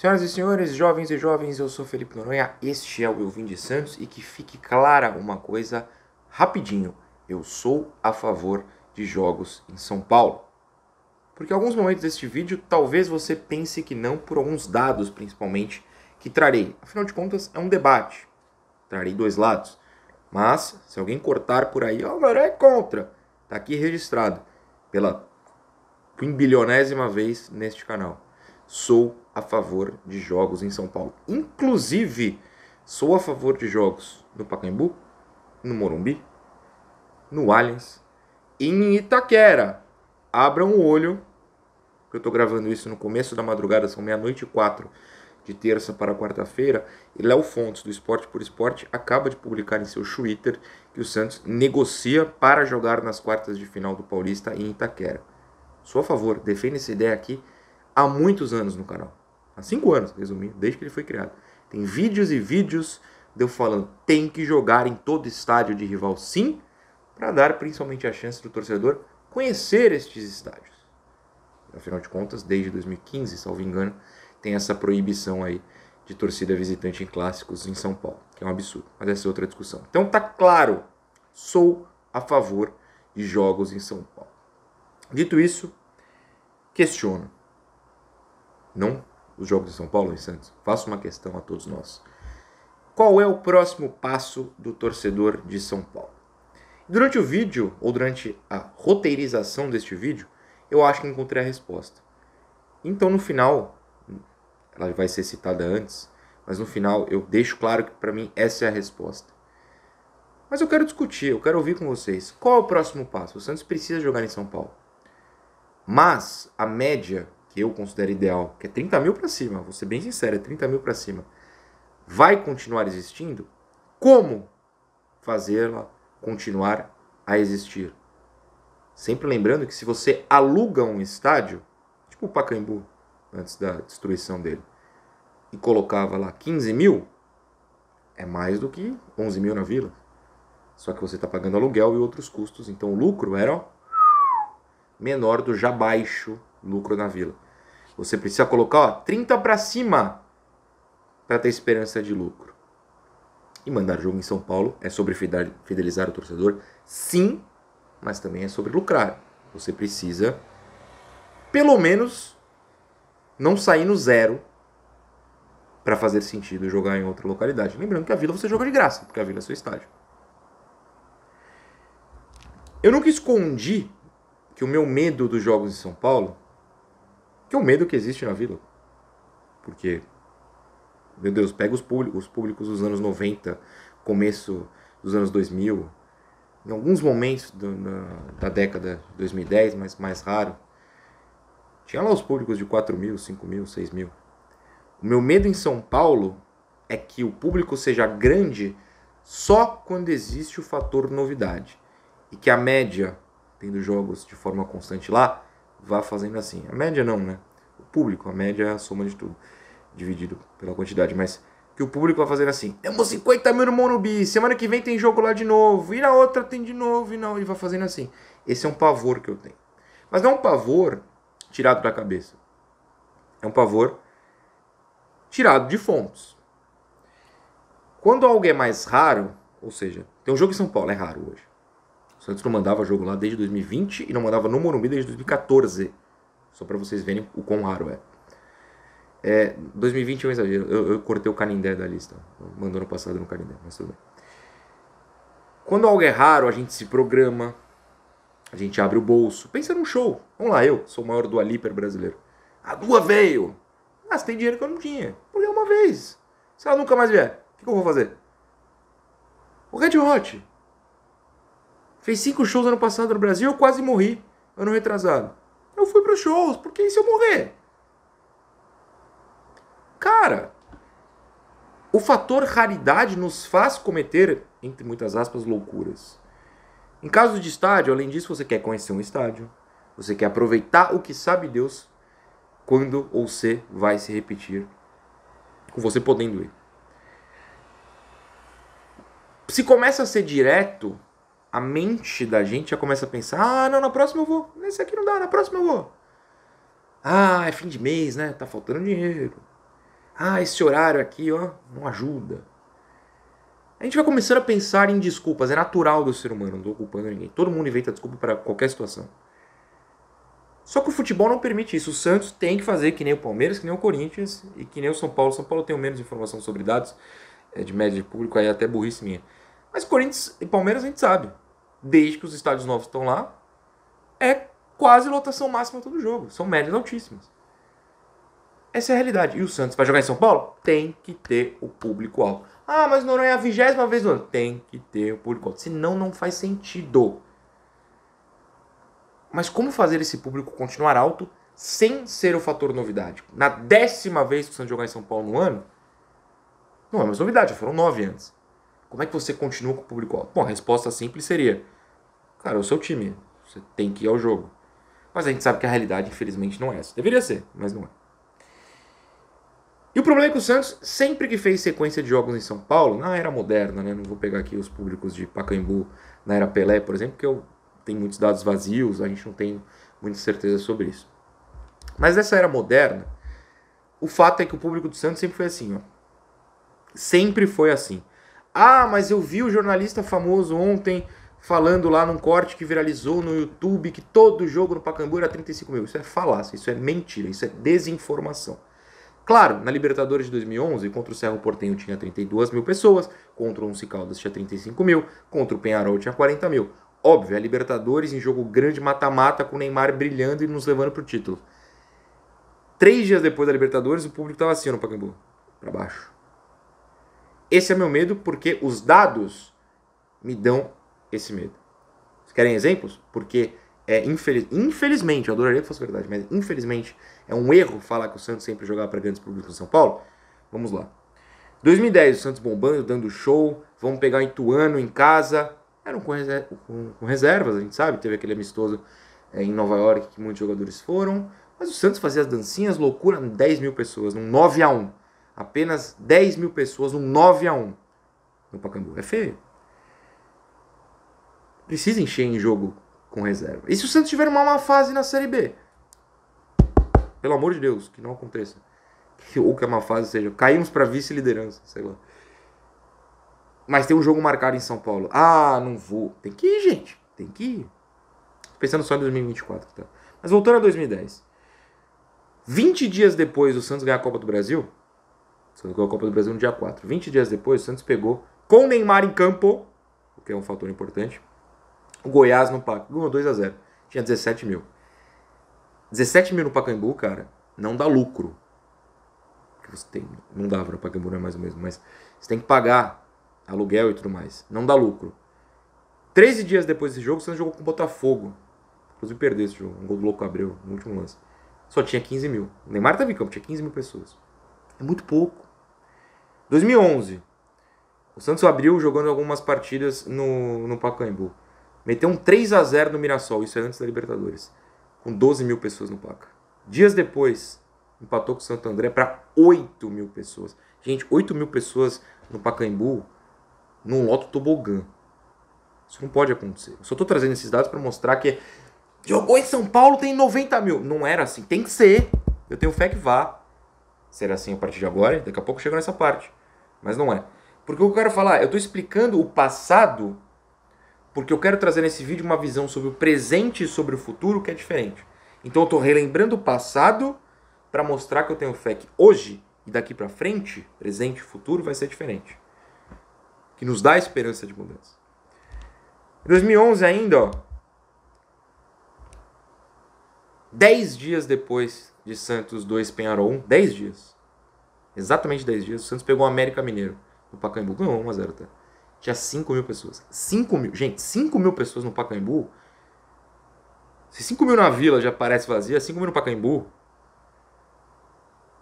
Senhoras e senhores, jovens e jovens, eu sou Felipe Noronha, este é o Elvin de Santos e que fique clara uma coisa rapidinho, eu sou a favor de jogos em São Paulo. Porque alguns momentos deste vídeo talvez você pense que não por alguns dados principalmente que trarei. Afinal de contas, é um debate. Trarei dois lados. Mas se alguém cortar por aí, ó, oh, é contra. Está aqui registrado pela quimbilionésima vez neste canal sou a favor de jogos em São Paulo. Inclusive, sou a favor de jogos no Pacaembu, no Morumbi, no Allianz e em Itaquera. Abram o olho, que eu estou gravando isso no começo da madrugada, são meia-noite e quatro de terça para quarta-feira, e Léo Fontes, do Esporte por Esporte, acaba de publicar em seu Twitter que o Santos negocia para jogar nas quartas de final do Paulista em Itaquera. Sou a favor, defendo essa ideia aqui há muitos anos no canal. Há cinco anos, resumindo, desde que ele foi criado. Tem vídeos e vídeos de eu falando, tem que jogar em todo estádio de rival sim, para dar principalmente a chance do torcedor conhecer estes estádios. Afinal de contas, desde 2015, salvo engano, tem essa proibição aí de torcida visitante em clássicos em São Paulo, que é um absurdo, mas essa é outra discussão. Então tá claro, sou a favor de jogos em São Paulo. Dito isso, questiono não os Jogos de São Paulo e Santos. Faço uma questão a todos nós. Qual é o próximo passo do torcedor de São Paulo? Durante o vídeo, ou durante a roteirização deste vídeo, eu acho que encontrei a resposta. Então, no final, ela vai ser citada antes, mas no final eu deixo claro que para mim essa é a resposta. Mas eu quero discutir, eu quero ouvir com vocês. Qual é o próximo passo? O Santos precisa jogar em São Paulo. Mas a média que eu considero ideal, que é 30 mil para cima, vou ser bem sincero, é 30 mil para cima, vai continuar existindo? Como fazê-la continuar a existir? Sempre lembrando que se você aluga um estádio, tipo o Pacaembu, antes da destruição dele, e colocava lá 15 mil, é mais do que 11 mil na vila. Só que você está pagando aluguel e outros custos, então o lucro era menor do já baixo lucro na vila. Você precisa colocar ó, 30 para cima para ter esperança de lucro. E mandar jogo em São Paulo é sobre fidelizar o torcedor? Sim, mas também é sobre lucrar. Você precisa, pelo menos, não sair no zero para fazer sentido jogar em outra localidade. Lembrando que a Vila você joga de graça, porque a Vila é seu estádio. Eu nunca escondi que o meu medo dos jogos em São Paulo que é o medo que existe na vila. Porque, meu Deus, pega os públicos, os públicos dos anos 90, começo dos anos 2000, em alguns momentos do, na, da década de 2010, mas mais raro, tinha lá os públicos de 4 mil, 5 mil, 6 mil. O meu medo em São Paulo é que o público seja grande só quando existe o fator novidade. E que a média, tendo jogos de forma constante lá, vá fazendo assim. A média não, né? O público, a média é a soma de tudo, dividido pela quantidade, mas que o público vá fazendo assim: temos 50 mil no Monubi, semana que vem tem jogo lá de novo, e na outra tem de novo, e não, e vai fazendo assim. Esse é um pavor que eu tenho. Mas não é um pavor tirado da cabeça. É um pavor tirado de fontes. Quando algo é mais raro, ou seja, tem um jogo em São Paulo, é raro hoje. Santos não mandava jogo lá desde 2020 e não mandava no Morumbi desde 2014. Só para vocês verem o quão raro é. é 2020 é um exagero. Eu, eu, cortei o Canindé da lista. Mandou no passado no Canindé, mas tudo bem. Quando algo é raro, a gente se programa, a gente abre o bolso. Pensa num show. Vamos lá, eu sou o maior do Aliper brasileiro. A Dua veio! Ah, tem dinheiro que eu não tinha. Porque é uma vez. Se ela nunca mais vier, o que eu vou fazer? O Red Hot Fez cinco shows ano passado no Brasil, eu quase morri. Ano retrasado. Eu fui para os shows, porque e se eu morrer? Cara, o fator raridade nos faz cometer, entre muitas aspas, loucuras. Em caso de estádio, além disso, você quer conhecer um estádio, você quer aproveitar o que sabe Deus quando ou se vai se repetir, com você podendo ir. Se começa a ser direto, a mente da gente já começa a pensar: ah, não, na próxima eu vou. Nesse aqui não dá, na próxima eu vou. Ah, é fim de mês, né? Tá faltando dinheiro. Ah, esse horário aqui, ó, não ajuda. A gente vai começando a pensar em desculpas. É natural do ser humano, não tô culpando ninguém. Todo mundo inventa desculpa para qualquer situação. Só que o futebol não permite isso. O Santos tem que fazer que nem o Palmeiras, que nem o Corinthians e que nem o São Paulo. São Paulo tem menos informação sobre dados é, de média de público, aí é até burrice minha. Mas Corinthians e Palmeiras a gente sabe. Desde que os estádios novos estão lá, é quase lotação máxima todo jogo. São médias altíssimas. Essa é a realidade. E o Santos vai jogar em São Paulo? Tem que ter o público alto. Ah, mas não é a vigésima vez do ano. Tem que ter o público alto. Senão não faz sentido. Mas como fazer esse público continuar alto sem ser o fator novidade? Na décima vez que o Santos jogar em São Paulo no ano, não é mais novidade, foram nove antes. Como é que você continua com o público-alvo? Bom, a resposta simples seria: cara, o seu time, você tem que ir ao jogo. Mas a gente sabe que a realidade, infelizmente, não é essa. Deveria ser, mas não é. E o problema é que o Santos, sempre que fez sequência de jogos em São Paulo, na era moderna, né? Não vou pegar aqui os públicos de Pacaembu na era Pelé, por exemplo, porque eu tenho muitos dados vazios, a gente não tem muita certeza sobre isso. Mas nessa era moderna, o fato é que o público do Santos sempre foi assim, ó. Sempre foi assim. Ah, mas eu vi o jornalista famoso ontem falando lá num corte que viralizou no YouTube que todo jogo no Pacaembu era 35 mil. Isso é falácia, isso é mentira, isso é desinformação. Claro, na Libertadores de 2011, contra o Cerro Portenho tinha 32 mil pessoas, contra o Unci Caldas tinha 35 mil, contra o Penharol tinha 40 mil. Óbvio, a é Libertadores em jogo grande mata-mata com o Neymar brilhando e nos levando para o título. Três dias depois da Libertadores, o público estava assim no Pacaembu, para baixo. Esse é meu medo porque os dados me dão esse medo. Vocês querem exemplos? Porque é infeliz... infelizmente, eu adoraria que fosse verdade, mas infelizmente é um erro falar que o Santos sempre jogava para grandes públicos em São Paulo. Vamos lá. 2010, o Santos bombando, dando show, vamos pegar o Ituano em casa. Eram com, reser... com, com reservas, a gente sabe, teve aquele amistoso é, em Nova York que muitos jogadores foram. Mas o Santos fazia as dancinhas, loucura, 10 mil pessoas, num 9 a 1 apenas 10 mil pessoas, um 9 a 1 no Pacaembu. É feio. Precisa encher em jogo com reserva. E se o Santos tiver uma má fase na Série B? Pelo amor de Deus, que não aconteça. Ou que a má fase seja, caímos para vice-liderança, sei lá. Mas tem um jogo marcado em São Paulo. Ah, não vou. Tem que ir, gente. Tem que ir. Tô pensando só em 2024. Tá? Mas voltando a 2010. 20 dias depois do Santos ganhar a Copa do Brasil, Santos ganhou a Copa do Brasil no dia 4. 20 dias depois, o Santos pegou com o Neymar em campo, o que é um fator importante. O Goiás no Pacaembu ganhou 2 a 0 Tinha 17 mil. 17 mil no Pacaembu, cara, não dá lucro. você tem, não dá para o Pacaembu, não é mais o mesmo, mas você tem que pagar aluguel e tudo mais. Não dá lucro. 13 dias depois desse jogo, o Santos jogou com o Botafogo. Inclusive perdeu esse jogo, um gol do Louco Abreu, no último lance. Só tinha 15 mil. O Neymar estava em campo, tinha 15 mil pessoas. É muito pouco. 2011. O Santos abriu jogando algumas partidas no, no Pacaembu. Meteu um 3 a 0 no Mirassol, isso é antes da Libertadores. Com 12 mil pessoas no Paca. Dias depois, empatou com o Santo André para 8 mil pessoas. Gente, 8 mil pessoas no Pacaembu, num loto tobogã. Isso não pode acontecer. Eu só estou trazendo esses dados para mostrar que jogou em São Paulo, tem 90 mil. Não era assim. Tem que ser. Eu tenho fé que vá. Será assim a partir de agora. Daqui a pouco chega nessa parte mas não é. Porque o que eu quero falar, eu estou explicando o passado porque eu quero trazer nesse vídeo uma visão sobre o presente e sobre o futuro que é diferente. Então eu estou relembrando o passado para mostrar que eu tenho fé que hoje e daqui para frente, presente e futuro, vai ser diferente. Que nos dá a esperança de mudança. Em 2011 ainda, ó, dez dias depois de Santos 2 Penharol 1, 10 dias exatamente 10 dias, o Santos pegou o América Mineiro no Pacaembu. Ganhou 1x0 até. Tinha 5 mil pessoas. 5 mil, gente, 5 mil pessoas no Pacaembu. Se 5 mil na vila já parece vazia, 5 mil no Pacaembu.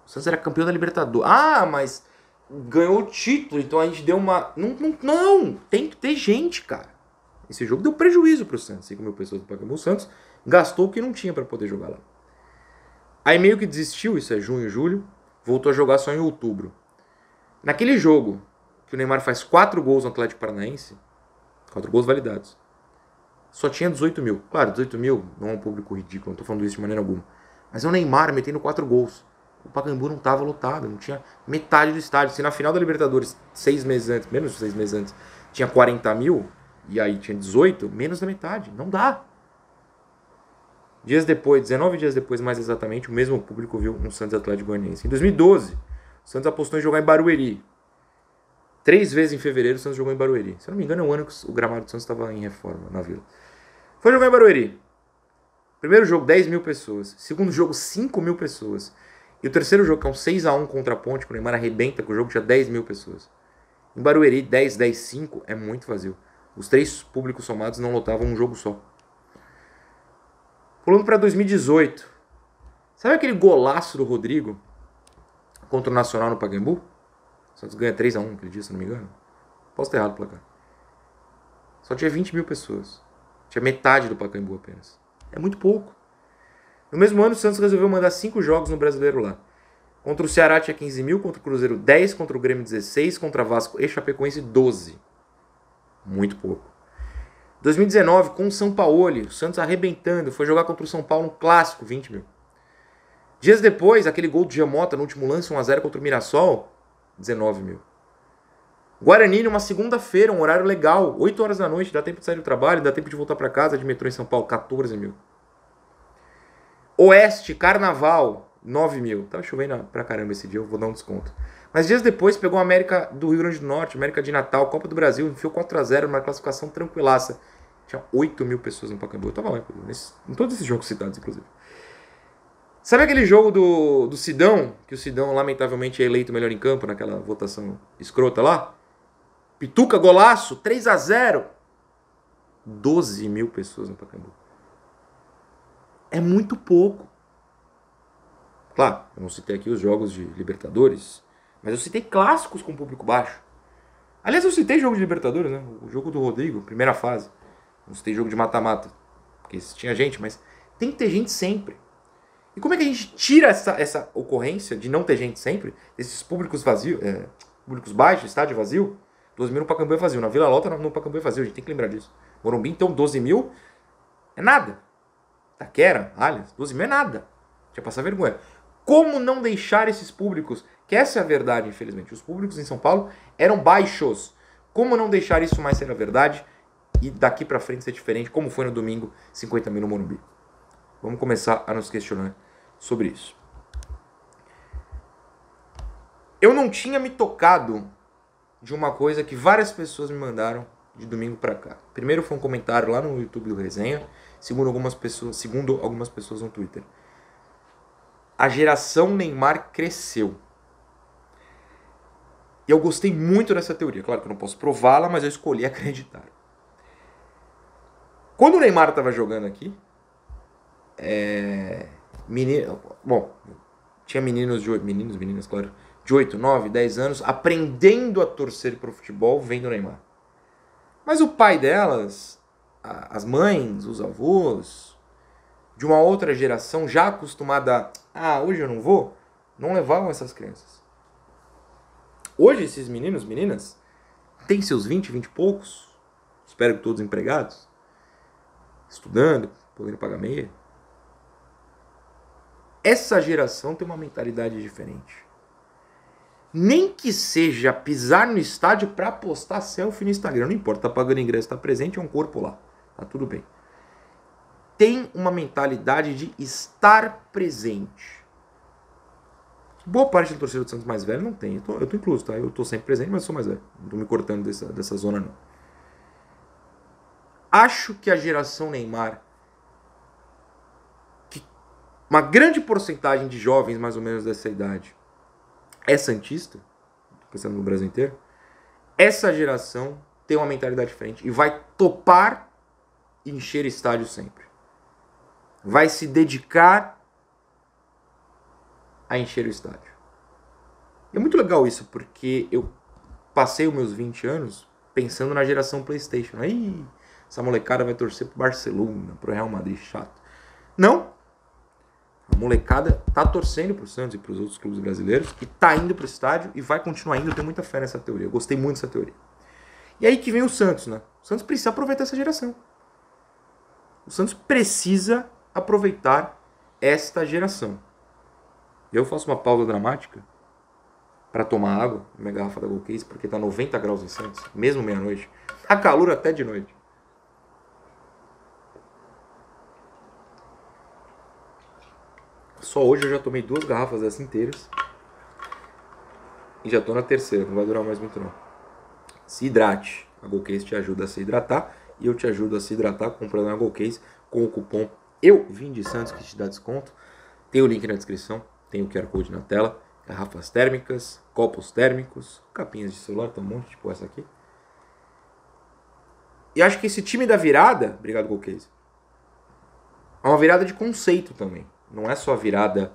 O Santos era campeão da Libertadores. Ah, mas ganhou o título, então a gente deu uma. Não, não, não! Tem que ter gente, cara. Esse jogo deu prejuízo pro Santos. 5 mil pessoas no Pacaembu. O Santos gastou o que não tinha para poder jogar lá. Aí meio que desistiu, isso é junho, e julho voltou a jogar só em outubro. Naquele jogo que o Neymar faz 4 gols no Atlético Paranaense, 4 gols validados, só tinha 18 mil. Claro, 18 mil não é um público ridículo, não estou falando isso de maneira alguma. Mas é o Neymar metendo 4 gols. O Pacaembu não estava lotado, não tinha metade do estádio. Se na final da Libertadores, seis meses antes, menos de seis meses antes, tinha 40 mil, e aí tinha 18, menos da metade. Não dá. Dias depois, 19 dias depois, mais exatamente, o mesmo público viu um Santos Atlético Goianiense. Em 2012, o Santos apostou em jogar em Barueri. Três vezes em fevereiro, o Santos jogou em Barueri. Se eu não me engano, é o um ano que o gramado do Santos estava em reforma na vila. Foi jogar em Barueri. Primeiro jogo, 10 mil pessoas. Segundo jogo, 5 mil pessoas. E o terceiro jogo, que é um 6x1 contra a Ponte, que o Neymar arrebenta, com o jogo tinha 10 mil pessoas. Em Barueri, 10, 10, 5 é muito vazio. Os três públicos somados não lotavam um jogo só. Pulando para 2018. Sabe aquele golaço do Rodrigo contra o Nacional no Pagambu? O Santos ganha 3x1 aquele dia, se não me engano. Posso ter errado o placar. Só tinha 20 mil pessoas. Tinha metade do Pacaembu apenas. É muito pouco. No mesmo ano, o Santos resolveu mandar 5 jogos no Brasileiro lá. Contra o Ceará tinha 15 mil, contra o Cruzeiro 10, contra o Grêmio 16, contra Vasco e Chapecoense 12. Muito pouco. 2019, com o São Paulo, o Santos arrebentando, foi jogar contra o São Paulo um clássico, 20 mil. Dias depois, aquele gol do Giamota no último lance, 1x0 contra o Mirassol, 19 mil. Guarani numa segunda-feira, um horário legal, 8 horas da noite, dá tempo de sair do trabalho, dá tempo de voltar para casa de metrô em São Paulo, 14 mil. Oeste, Carnaval, 9 mil. Tava chovendo pra caramba esse dia, eu vou dar um desconto. Mas dias depois pegou a América do Rio Grande do Norte, América de Natal, Copa do Brasil, enfiou 4 a 0 numa classificação tranquilaça. Tinha 8 mil pessoas no Pacaembu. Eu tava lá, nesse, em todos esses jogos citados, inclusive. Sabe aquele jogo do, do Sidão, que o Sidão lamentavelmente é eleito melhor em campo naquela votação escrota lá? Pituca, golaço, 3 a 0 12 mil pessoas no Pacaembu. É muito pouco. Claro, eu não citei aqui os jogos de Libertadores, mas eu citei clássicos com público baixo. Aliás, eu citei jogo de Libertadores, né? O jogo do Rodrigo, primeira fase. Não se tem jogo de mata-mata, porque tinha gente, mas tem que ter gente sempre. E como é que a gente tira essa, essa ocorrência de não ter gente sempre, desses públicos vazios, é, públicos baixos, estádio vazio? 12 mil no Pacambu é vazio. Na Vila Lota, no Pacambu é vazio. A gente tem que lembrar disso. Morumbi, então, 12 mil é nada. Taquera, Allianz, 12 mil é nada. Tinha passar vergonha. Como não deixar esses públicos? Que essa é a verdade, infelizmente. Os públicos em São Paulo eram baixos. Como não deixar isso mais ser a verdade? e daqui para frente ser diferente, como foi no domingo, 50 mil no Morumbi. Vamos começar a nos questionar sobre isso. Eu não tinha me tocado de uma coisa que várias pessoas me mandaram de domingo para cá. Primeiro foi um comentário lá no YouTube do Resenha, segundo algumas pessoas, segundo algumas pessoas no Twitter. A geração Neymar cresceu. E eu gostei muito dessa teoria. Claro que eu não posso prová-la, mas eu escolhi acreditar. Quando o Neymar estava jogando aqui, é, menino, bom, tinha meninos de meninos, meninas, claro, de 8, 9, 10 anos aprendendo a torcer para o futebol vendo o Neymar. Mas o pai delas, a, as mães, os avós, de uma outra geração já acostumada a, ah, hoje eu não vou, não levavam essas crianças. Hoje esses meninos, meninas, têm seus 20, 20 e poucos, espero que todos empregados, estudando, podendo pagar meia. Essa geração tem uma mentalidade diferente. Nem que seja pisar no estádio para postar selfie no Instagram, não importa, tá pagando ingresso, tá presente, é um corpo lá, tá tudo bem. Tem uma mentalidade de estar presente. Boa parte do torcedor do Santos mais velho não tem. Eu tô, eu tô incluso, tá? Eu tô sempre presente, mas sou mais velho. Não tô me cortando dessa, dessa zona, não acho que a geração Neymar, que uma grande porcentagem de jovens mais ou menos dessa idade é santista, pensando no Brasil inteiro, essa geração tem uma mentalidade diferente e vai topar encher estádio sempre. Vai se dedicar a encher o estádio. é muito legal isso, porque eu passei os meus 20 anos pensando na geração PlayStation. Aí, essa molecada vai torcer pro Barcelona, pro Real Madrid, chato. Não. A molecada tá torcendo pro Santos e pros outros clubes brasileiros e tá indo pro estádio e vai continuar indo. Eu tenho muita fé nessa teoria. Eu gostei muito dessa teoria. E aí que vem o Santos, né? O Santos precisa aproveitar essa geração. O Santos precisa aproveitar esta geração. Eu faço uma pausa dramática para tomar água, minha garrafa da Golcase, porque tá 90 graus em Santos, mesmo meia-noite. Tá calor até de noite. Só hoje eu já tomei duas garrafas dessas inteiras. E já tô na terceira, não vai durar mais muito não. Se hidrate. A GoCase te ajuda a se hidratar. E eu te ajudo a se hidratar comprando a GoCase com o cupom eu vim de Santos que te dá desconto. Tem o link na descrição, tem o QR Code na tela, garrafas térmicas, copos térmicos, capinhas de celular, tem um monte, tipo essa aqui. E acho que esse time da virada, obrigado Golcase, é uma virada de conceito também. Não é só a virada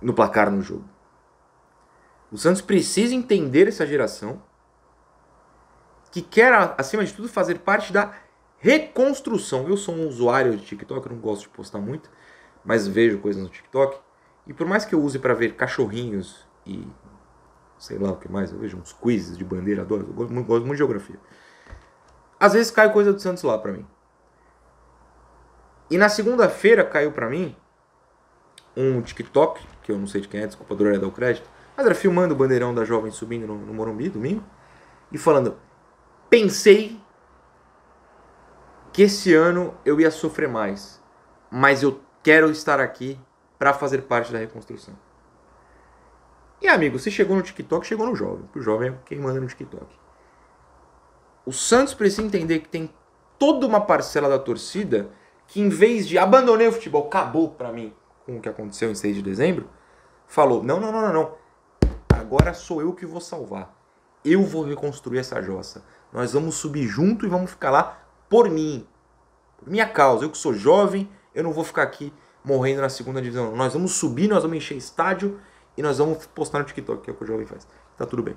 no placar no jogo. O Santos precisa entender essa geração que quer, acima de tudo, fazer parte da reconstrução. Eu sou um usuário de TikTok, não gosto de postar muito, mas vejo coisas no TikTok. E por mais que eu use para ver cachorrinhos e sei lá o que mais, eu vejo uns quizzes de bandeira, adoro, eu gosto muito de geografia. Às vezes cai coisa do Santos lá para mim. E na segunda-feira caiu para mim um TikTok, que eu não sei de quem é, desculpa, adoraria é dar o crédito, mas era filmando o bandeirão da jovem subindo no, no Morumbi, domingo, e falando: Pensei que esse ano eu ia sofrer mais, mas eu quero estar aqui para fazer parte da reconstrução. E amigo, se chegou no TikTok, chegou no jovem, porque o jovem é quem manda no TikTok. O Santos precisa entender que tem toda uma parcela da torcida que em vez de abandonei o futebol, acabou para mim com o que aconteceu em 6 de dezembro, falou: não, não, não, não, não. Agora sou eu que vou salvar. Eu vou reconstruir essa jossa. Nós vamos subir junto e vamos ficar lá por mim. Por minha causa. Eu que sou jovem, eu não vou ficar aqui morrendo na segunda divisão. Nós vamos subir, nós vamos encher estádio e nós vamos postar no TikTok, que é o que o jovem faz. Tá tudo bem.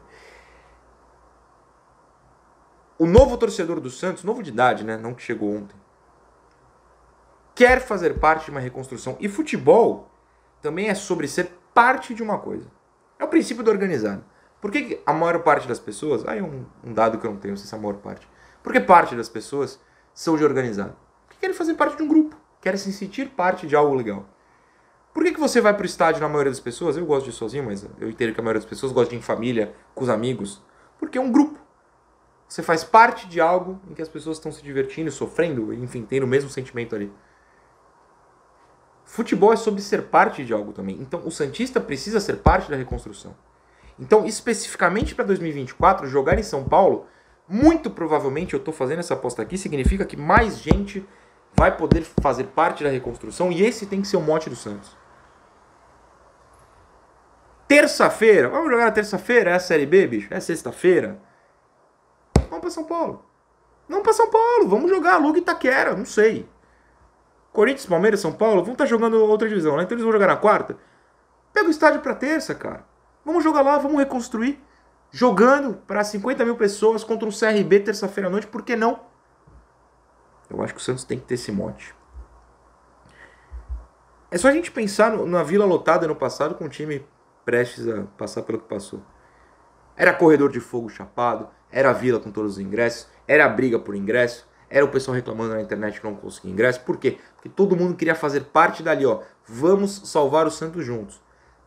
O novo torcedor do Santos, novo de idade, né? Não que chegou ontem quer fazer parte de uma reconstrução. E futebol também é sobre ser parte de uma coisa. É o princípio do organizado. Por que a maior parte das pessoas. Aí um, um dado que eu não tenho, não sei se é a maior parte. Porque parte das pessoas são de organizado? Porque querem fazer parte de um grupo, querem se sentir parte de algo legal. Por que, que você vai para o estádio na maioria das pessoas? Eu gosto de ir sozinho, mas eu entendo que a maioria das pessoas gosta de ir em família, com os amigos. Porque é um grupo. Você faz parte de algo em que as pessoas estão se divertindo, sofrendo, enfim, tendo o mesmo sentimento ali. Futebol é sobre ser parte de algo também. Então o Santista precisa ser parte da reconstrução. Então, especificamente para 2024, jogar em São Paulo, muito provavelmente eu estou fazendo essa aposta aqui, significa que mais gente vai poder fazer parte da reconstrução e esse tem que ser o mote do Santos. Terça-feira, vamos jogar na terça-feira? É a Série B, bicho? É sexta-feira? Vamos para São Paulo. vamos para São Paulo, vamos jogar Luga Itaquera, não sei. Corinthians, Palmeiras, São Paulo vão estar tá jogando outra divisão, né? Então eles vão jogar na quarta. Pega o estádio para terça, cara. Vamos jogar lá, vamos reconstruir. Jogando para 50 mil pessoas contra um CRB terça-feira à noite, por que não? Eu acho que o Santos tem que ter esse mote. É só a gente pensar no, na vila lotada no passado com o time prestes a passar pelo que passou. Era corredor de fogo chapado, era vila com todos os ingressos, era a briga por ingresso, era o pessoal reclamando na internet que não conseguia ingresso. Por quê? Porque todo mundo queria fazer parte dali, ó. Vamos salvar o Santos juntos.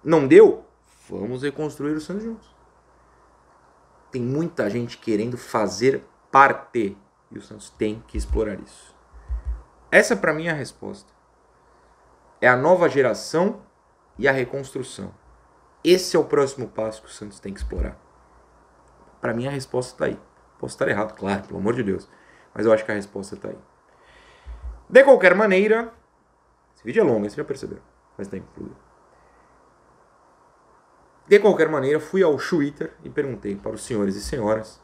Não deu? Vamos reconstruir o Santos juntos. Tem muita gente querendo fazer parte e o Santos tem que explorar isso. Essa é para mim é a resposta. É a nova geração e a reconstrução. Esse é o próximo passo que o Santos tem que explorar. Para mim a resposta está aí. Posso estar errado, claro, pelo amor de Deus. Mas eu acho que a resposta está aí. De qualquer maneira, esse vídeo é longo, você já percebeu. Faz tempo, inclusive. De qualquer maneira, fui ao Twitter e perguntei para os senhores e senhoras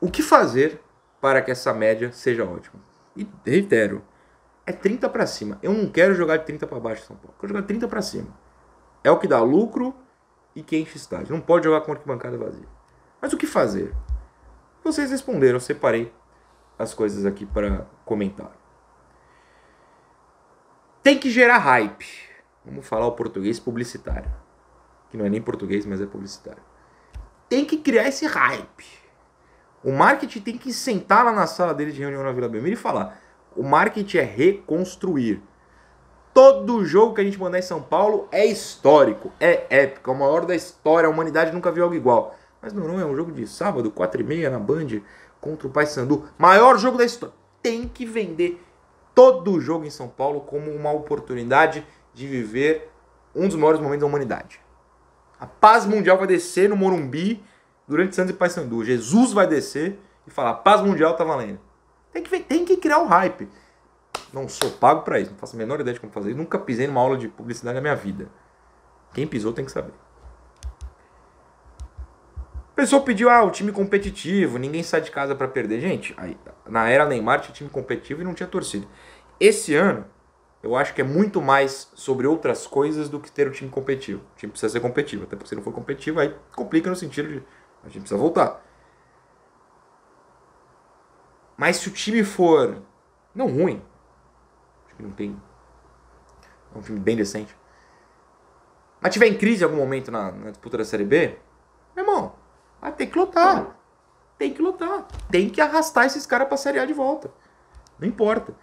o que fazer para que essa média seja ótima. E reitero, é 30 para cima. Eu não quero jogar de 30 para baixo São Paulo. Eu quero jogar de 30 para cima. É o que dá lucro e que enche estágio. Não pode jogar com arquibancada vazia. Mas o que fazer? Vocês responderam, eu separei as coisas aqui para comentar. Tem que gerar hype. Vamos falar o português publicitário. Que não é nem português, mas é publicitário. Tem que criar esse hype. O marketing tem que sentar lá na sala dele de reunião na Vila Belmiro e falar: o marketing é reconstruir. Todo jogo que a gente mandar em São Paulo é histórico, é épico, é o maior da história. A humanidade nunca viu algo igual. Mas Noronha é um jogo de sábado, 4h30 na Band, contra o Paysandu. Maior jogo da história. Tem que vender todo o jogo em São Paulo como uma oportunidade de viver um dos maiores momentos da humanidade. A paz mundial vai descer no Morumbi durante Santos e Paysandu. Jesus vai descer e falar: paz mundial tá valendo. Tem que, tem que criar um hype. Não sou pago para isso, não faço a menor ideia de como fazer. Nunca pisei numa aula de publicidade na minha vida. Quem pisou tem que saber pessoa pediu, ah, o time competitivo, ninguém sai de casa para perder. Gente, aí, na era Neymar tinha time competitivo e não tinha torcida. Esse ano, eu acho que é muito mais sobre outras coisas do que ter o time competitivo. O time precisa ser competitivo, até porque se não for competitivo, aí complica no sentido de a gente precisa voltar. Mas se o time for não ruim, acho que não tem. É um time bem decente. Mas tiver em crise em algum momento na, na disputa da Série B, meu irmão, ah, tem que lutar. Tem que lutar. Tem que arrastar esses caras pra Série A de volta. Não importa.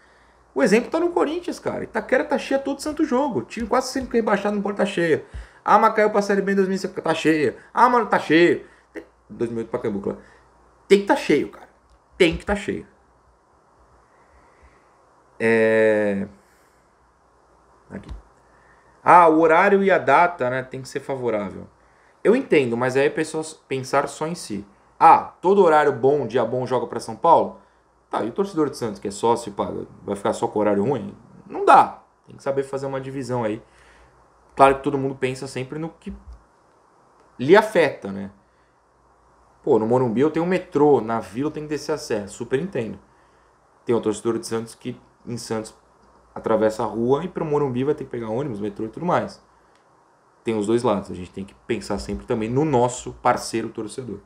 O exemplo tá no Corinthians, cara. Itaquera tá cheia todo santo jogo. Tinha quase sempre é rebaixado não pode tá cheia. Ah, mas caiu pra Série B em 2005, tá cheia. Ah, mano, tá cheio. 2008 pra Cambuca. Tem que tá cheio, cara. Tem que tá cheio. É... Aqui. Ah, o horário e a data, né? Tem que ser favorável. Eu entendo, mas aí é pessoas pensar só em si. Ah, todo horário bom, dia bom, joga para São Paulo? Tá, e o torcedor de Santos, que é sócio, pá, vai ficar só com horário ruim? Não dá. Tem que saber fazer uma divisão aí. Claro que todo mundo pensa sempre no que lhe afeta, né? Pô, no Morumbi eu tenho um metrô, na Vila eu tenho que descer a serra, super entendo. Tem o um torcedor de Santos que em Santos atravessa a rua e pro Morumbi vai ter que pegar ônibus, metrô e tudo mais tem os dois lados. A gente tem que pensar sempre também no nosso parceiro torcedor.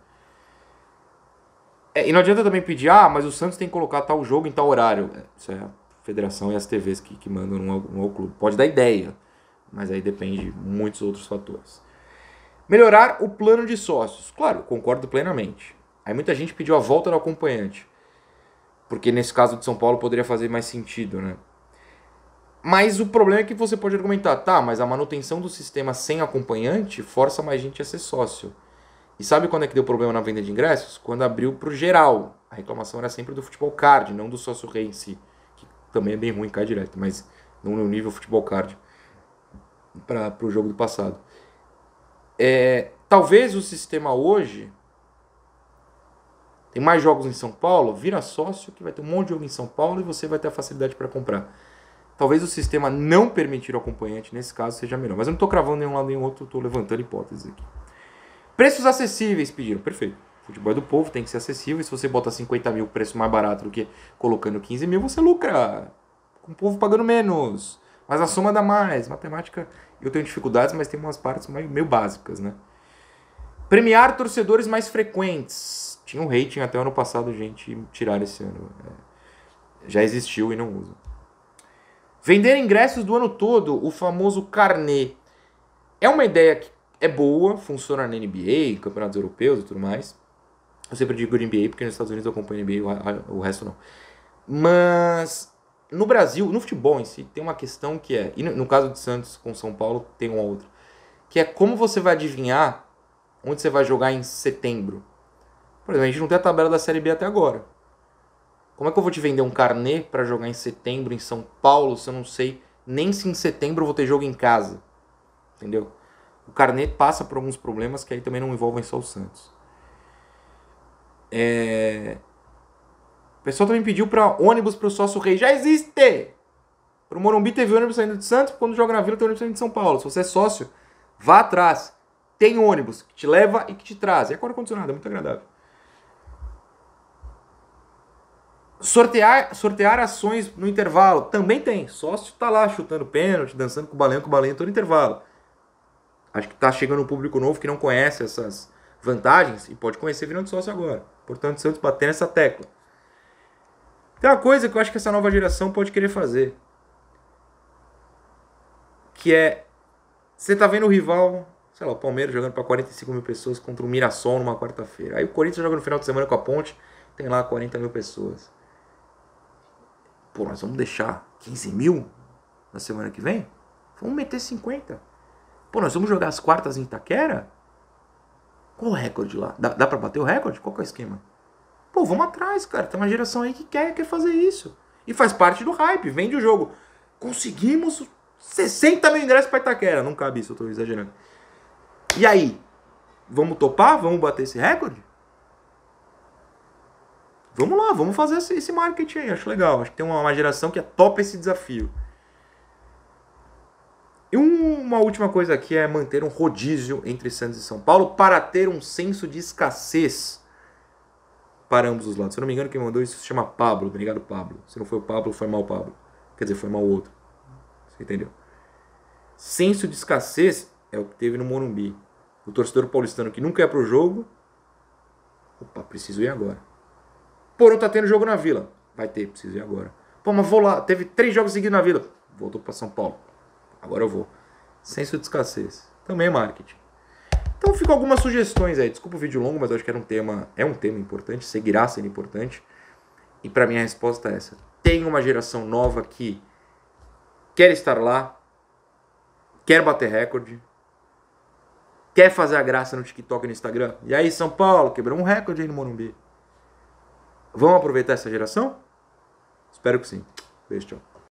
É, e não adianta também pedir, ah, mas o Santos tem que colocar tal jogo em tal horário. É, isso é a federação e as TVs que, que mandam no ao, ao clube. Pode dar ideia, mas aí depende de muitos outros fatores. Melhorar o plano de sócios. Claro, concordo plenamente. Aí muita gente pediu a volta do acompanhante. Porque nesse caso de São Paulo poderia fazer mais sentido, né? Mas o problema é que você pode argumentar, tá, mas a manutenção do sistema sem acompanhante força mais gente a ser sócio. E sabe quando é que deu problema na venda de ingressos? Quando abriu para o geral. A reclamação era sempre do futebol card, não do sócio rei em si. Que também é bem ruim cair direto, mas no nível futebol card. Para o jogo do passado. É, talvez o sistema hoje tem mais jogos em São Paulo, vira sócio que vai ter um monte de jogo em São Paulo e você vai ter a facilidade para comprar. Talvez o sistema não permitir o acompanhante nesse caso seja melhor. Mas eu não estou cravando nenhum lado nem outro, estou levantando hipóteses aqui. Preços acessíveis, pediram. Perfeito. Futebol é do povo, tem que ser acessível. E se você bota 50 mil, preço mais barato do que colocando 15 mil, você lucra. Com o povo pagando menos. Mas a soma dá mais. Matemática, eu tenho dificuldades, mas tem umas partes meio, meio básicas, né? Premiar torcedores mais frequentes. Tinha um rating até o ano passado, gente, tiraram esse ano. É. Já existiu e não usa. Vender ingressos do ano todo, o famoso carnê. É uma ideia que é boa, funciona na NBA, campeonatos europeus e tudo mais. Eu sempre digo NBA porque nos Estados Unidos eu acompanho NBA, o resto não. Mas no Brasil, no futebol em si, tem uma questão que é, e no caso de Santos com São Paulo, tem uma outra, que é como você vai adivinhar onde você vai jogar em setembro. Por exemplo, a gente não tem a tabela da Série B até agora. Como é que eu vou te vender um carnê para jogar em setembro em São Paulo se eu não sei nem se em setembro eu vou ter jogo em casa? Entendeu? O carnê passa por alguns problemas que aí também não envolvem só o Santos. É... O pessoal também pediu para ônibus para o sócio rei. Já existe! Para o Morumbi teve ônibus saindo de Santos, quando joga na Vila tem ônibus saindo de São Paulo. Se você é sócio, vá atrás. Tem ônibus que te leva e que te traz. É com ar-condicionado, é muito agradável. Sortear, sortear ações no intervalo também tem. Sócio tá lá chutando pênalti, dançando com o balanho, com o balanho todo intervalo. Acho que tá chegando um público novo que não conhece essas vantagens e pode conhecer virando sócio agora. Portanto, Santos bater nessa tecla. Tem uma coisa que eu acho que essa nova geração pode querer fazer. Que é. Você tá vendo o rival, sei lá, o Palmeiras jogando para 45 mil pessoas contra o Mirassol numa quarta-feira. Aí o Corinthians joga no final de semana com a Ponte, tem lá 40 mil pessoas. Pô, nós vamos deixar 15 mil na semana que vem? Vamos meter 50. Pô, nós vamos jogar as quartas em Itaquera? Qual o recorde lá? Dá, dá para bater o recorde? Qual que é o esquema? Pô, vamos atrás, cara. Tem uma geração aí que quer, quer fazer isso. E faz parte do hype, vende o jogo. Conseguimos 60 mil ingressos para Itaquera. Não cabe isso, eu tô exagerando. E aí? Vamos topar? Vamos bater esse recorde? Vamos lá, vamos fazer esse marketing aí, acho legal. Acho que tem uma, uma geração que é top esse desafio. E uma última coisa aqui é manter um rodízio entre Santos e São Paulo para ter um senso de escassez para ambos os lados. Se eu não me engano, quem mandou isso se chama Pablo. Obrigado, Pablo. Se não foi o Pablo, foi mal o Pablo. Quer dizer, foi mal o outro. Você entendeu? Senso de escassez é o que teve no Morumbi. O torcedor paulistano que nunca é para o jogo. Opa, preciso ir agora. Porão tá tendo jogo na Vila. Vai ter, preciso ir agora. Pô, mas vou lá. Teve três jogos seguidos na Vila. Voltou para São Paulo. Agora eu vou. Senso de escassez. Também é marketing. Então ficam algumas sugestões aí. Desculpa o vídeo longo, mas acho que era um tema, é um tema importante, seguirá sendo importante. E para mim a resposta é essa. Tem uma geração nova que quer estar lá, quer bater recorde, quer fazer a graça no TikTok e no Instagram. E aí, São Paulo, quebrou um recorde aí no Morumbi. Vão aproveitar essa geração? Espero que sim. Beijo, tchau.